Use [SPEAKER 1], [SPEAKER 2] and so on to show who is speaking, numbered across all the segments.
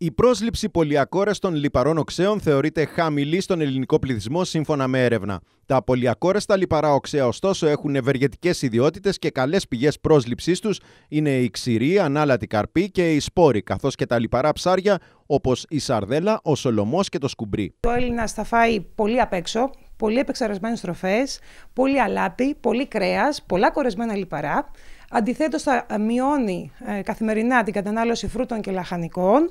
[SPEAKER 1] Η πρόσληψη των λιπαρών οξέων θεωρείται χαμηλή στον ελληνικό πληθυσμό σύμφωνα με έρευνα. Τα στα λιπαρά οξέα, ωστόσο, έχουν ευεργετικές ιδιότητες και καλές πηγές πρόσληψής τους είναι η ξηρή, ανάλατη καρπή και οι σπόροι, καθώς και τα λιπαρά ψάρια όπως η σαρδέλα, ο σολομός και το σκουμπρί.
[SPEAKER 2] Το Έλληνας θα φάει πολύ απ' έξω, πολύ επεξεργασμένες στροφέ, πολύ αλάτι, πολύ κρέας, πολλά κορεσμένα λιπαρά. Αντιθέτως θα μειώνει ε, καθημερινά την κατανάλωση φρούτων και λαχανικών,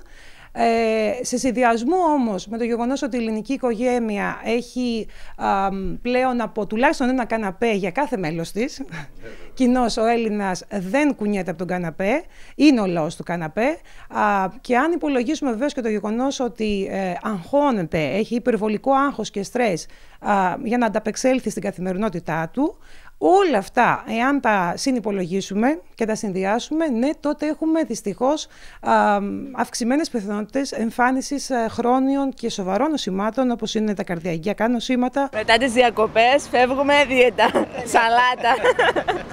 [SPEAKER 2] ε, σε συνδυασμό όμως με το γεγονός ότι η ελληνική οικογένεια έχει α, πλέον από τουλάχιστον ένα καναπέ για κάθε μέλος της, Κοινός ο Έλληνας δεν κουνιέται από τον καναπέ, είναι ο λαός του καναπέ α, και αν υπολογίσουμε βεβαίως και το γεγονός ότι ε, αγχώνεται, έχει υπερβολικό άγχος και στρες α, για να ανταπεξέλθει στην καθημερινότητά του, Όλα αυτά, εάν τα συνυπολογίσουμε και τα συνδυάσουμε, ναι, τότε έχουμε δυστυχώς α, αυξημένες πιθανότητες εμφάνισης ε, χρόνιων και σοβαρών νοσημάτων όπως είναι τα καρδιαγγειακά νοσήματα. Μετά τις διακοπές φεύγουμε δίαιτα, σαλάτα.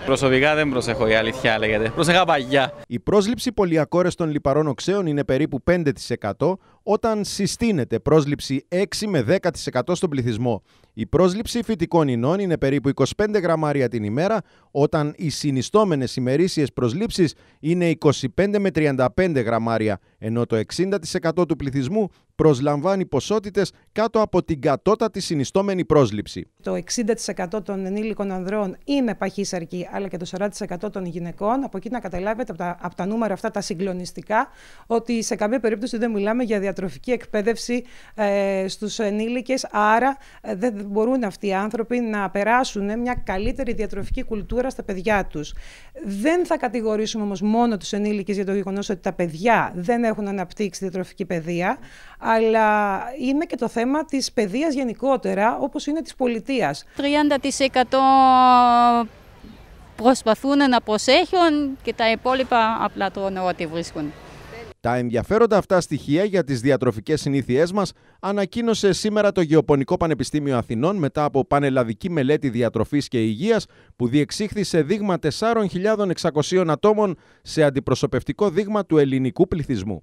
[SPEAKER 1] Προσωπικά δεν προσέχω η αλήθεια λέγεται. Προσέχα παγιά. Η πρόσληψη πολυακόρες των λιπαρών οξέων είναι περίπου 5% όταν συστήνεται πρόσληψη 6 με 10% στον πληθυσμό. Η πρόσληψη φυτικών ινών είναι περίπου 25 γραμμάρια την ημέρα, όταν οι συνιστόμενες ημερήσιες προσλήψεις είναι 25 με 35 γραμμάρια, ενώ το 60% του πληθυσμού προσλαμβάνει ποσότητες κάτω από την κατώτατη συνιστόμενη πρόσληψη.
[SPEAKER 2] Το 60% των ενήλικων ανδρών είναι παχύσαρκοι, αλλά και το 40% των γυναικών. Από εκεί να καταλάβετε από τα, από τα νούμερα αυτά τα συγκλονιστικά, ότι σε καμία περίπτωση δεν μιλάμε για διατροφική εκπαίδευση ε, στους ενήλικες, άρα ε, δεν μπορούν αυτοί οι άνθρωποι να περάσουν μια καλύτερη διατροφική κουλτούρα στα παιδιά τους. Δεν θα κατηγορήσουμε όμως μόνο τους ενήλικες για το γεγονός ότι τα παιδιά δεν έχουν αναπτύξει διατροφική παιδεία, αλλά είναι και το θέμα της παιδείας γενικότερα, όπως είναι της πολιτείας. 30% προσπαθούν να προσέχουν και τα υπόλοιπα απλά τρώνε ό,τι βρίσκουν.
[SPEAKER 1] Τα ενδιαφέροντα αυτά στοιχεία για τις διατροφικές συνήθειές μας ανακοίνωσε σήμερα το Γεωπονικό Πανεπιστήμιο Αθηνών μετά από πανελλαδική μελέτη διατροφής και υγείας που διεξήχθη σε δείγμα 4.600 ατόμων σε αντιπροσωπευτικό δείγμα του ελληνικού πληθυσμού.